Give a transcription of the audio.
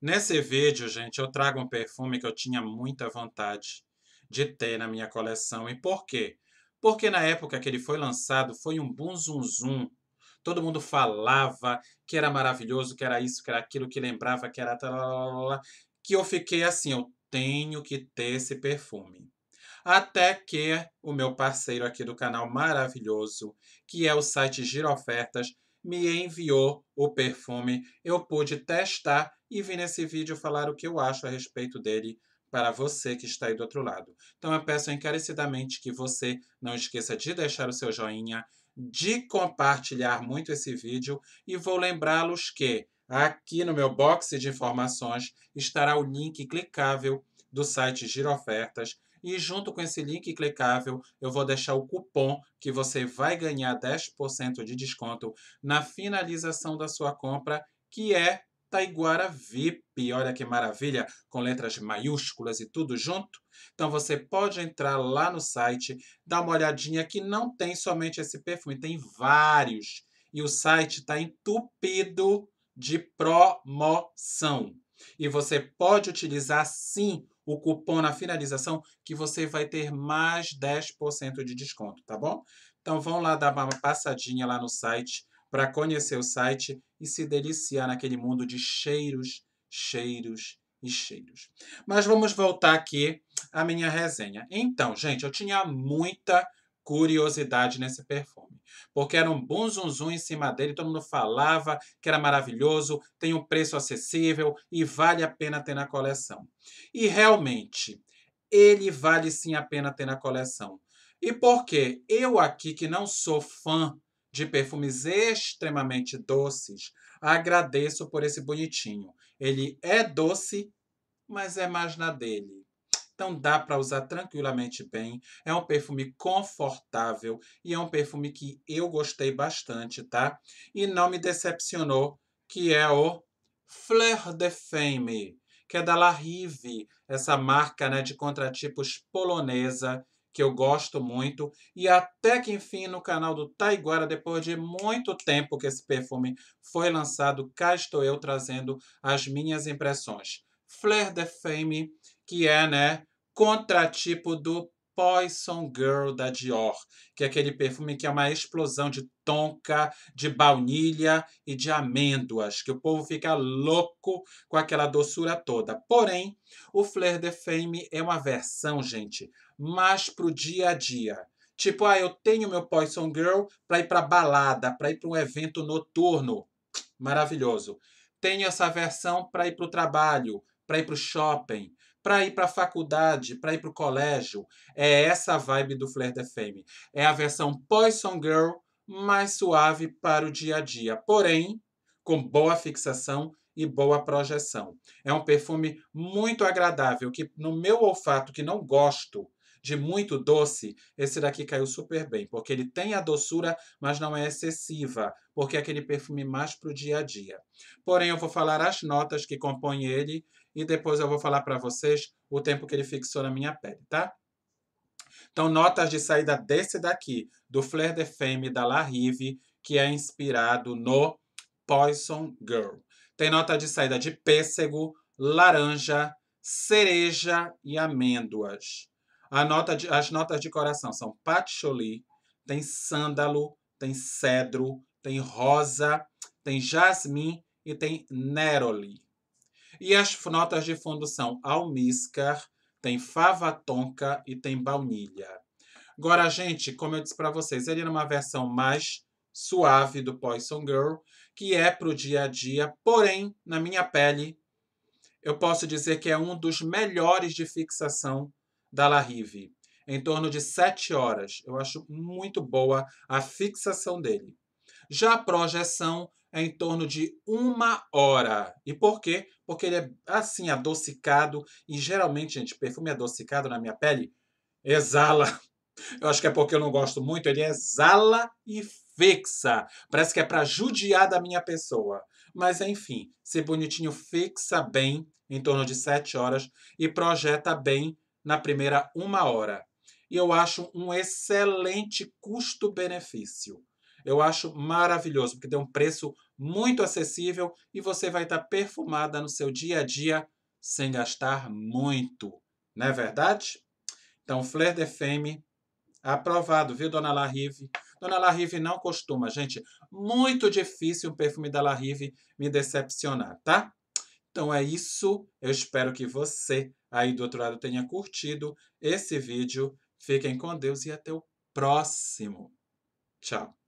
Nesse vídeo, gente, eu trago um perfume que eu tinha muita vontade de ter na minha coleção. E por quê? Porque na época que ele foi lançado, foi um bum zum zum. Todo mundo falava que era maravilhoso, que era isso, que era aquilo, que lembrava, que era... que eu fiquei assim, eu tenho que ter esse perfume. Até que o meu parceiro aqui do canal maravilhoso, que é o site Giro Ofertas, me enviou o perfume. Eu pude testar e vim nesse vídeo falar o que eu acho a respeito dele para você que está aí do outro lado. Então eu peço encarecidamente que você não esqueça de deixar o seu joinha, de compartilhar muito esse vídeo e vou lembrá-los que aqui no meu box de informações estará o link clicável do site Giro Ofertas e junto com esse link clicável, eu vou deixar o cupom que você vai ganhar 10% de desconto na finalização da sua compra, que é Taiguara VIP. Olha que maravilha, com letras maiúsculas e tudo junto. Então você pode entrar lá no site, dar uma olhadinha que não tem somente esse perfume, tem vários. E o site está entupido de promoção. E você pode utilizar sim o cupom na finalização que você vai ter mais 10% de desconto, tá bom? Então vão lá dar uma passadinha lá no site para conhecer o site e se deliciar naquele mundo de cheiros, cheiros e cheiros. Mas vamos voltar aqui à minha resenha. Então, gente, eu tinha muita curiosidade nesse perfume. Porque era um bom zunzum em cima dele, todo mundo falava que era maravilhoso, tem um preço acessível e vale a pena ter na coleção. E realmente, ele vale sim a pena ter na coleção. E por quê? Eu aqui, que não sou fã de perfumes extremamente doces, agradeço por esse bonitinho. Ele é doce, mas é mais na dele. Então dá para usar tranquilamente bem. É um perfume confortável e é um perfume que eu gostei bastante, tá? E não me decepcionou, que é o Fleur de Femme, que é da La Rive, essa marca né, de contratipos polonesa que eu gosto muito. E até que enfim, no canal do Taiguara, depois de muito tempo que esse perfume foi lançado, cá estou eu trazendo as minhas impressões. Fleur de Fame, que é né, contratipo do Poison Girl da Dior, que é aquele perfume que é uma explosão de tonka, de baunilha e de amêndoas, que o povo fica louco com aquela doçura toda. Porém, o Flair de Fame é uma versão, gente, mais pro dia a dia. Tipo, ah, eu tenho meu Poison Girl para ir para balada, para ir para um evento noturno. Maravilhoso. Tenho essa versão para ir para o trabalho, para ir para o shopping, para ir para a faculdade, para ir para o colégio. É essa a vibe do Flair de Fame. É a versão Poison Girl mais suave para o dia a dia, porém com boa fixação e boa projeção. É um perfume muito agradável que no meu olfato que não gosto de muito doce, esse daqui caiu super bem, porque ele tem a doçura, mas não é excessiva, porque é aquele perfume mais para o dia a dia. Porém, eu vou falar as notas que compõem ele e depois eu vou falar para vocês o tempo que ele fixou na minha pele, tá? Então, notas de saída desse daqui, do Flair de Femme da La Rive, que é inspirado no Poison Girl. Tem nota de saída de pêssego, laranja, cereja e amêndoas. Nota de, as notas de coração são patchouli, tem sândalo, tem cedro, tem rosa, tem jasmim e tem neroli. E as notas de fundo são almíscar, tem fava tonka e tem baunilha. Agora, gente, como eu disse para vocês, ele é uma versão mais suave do Poison Girl, que é para o dia a dia, porém, na minha pele, eu posso dizer que é um dos melhores de fixação da La Rive. Em torno de 7 horas. Eu acho muito boa a fixação dele. Já a projeção é em torno de uma hora. E por quê? Porque ele é assim adocicado e geralmente, gente, perfume adocicado na minha pele exala. Eu acho que é porque eu não gosto muito, ele exala e fixa. Parece que é para judiar da minha pessoa. Mas enfim, ser bonitinho fixa bem em torno de 7 horas e projeta bem na primeira uma hora. E eu acho um excelente custo-benefício. Eu acho maravilhoso, porque tem um preço muito acessível e você vai estar perfumada no seu dia a dia sem gastar muito. Não é verdade? Então, Flair de Femme, aprovado, viu, Dona Larive? Dona Larive não costuma, gente. Muito difícil o perfume da Larive me decepcionar, tá? Então é isso. Eu espero que você aí do outro lado tenha curtido esse vídeo. Fiquem com Deus e até o próximo. Tchau.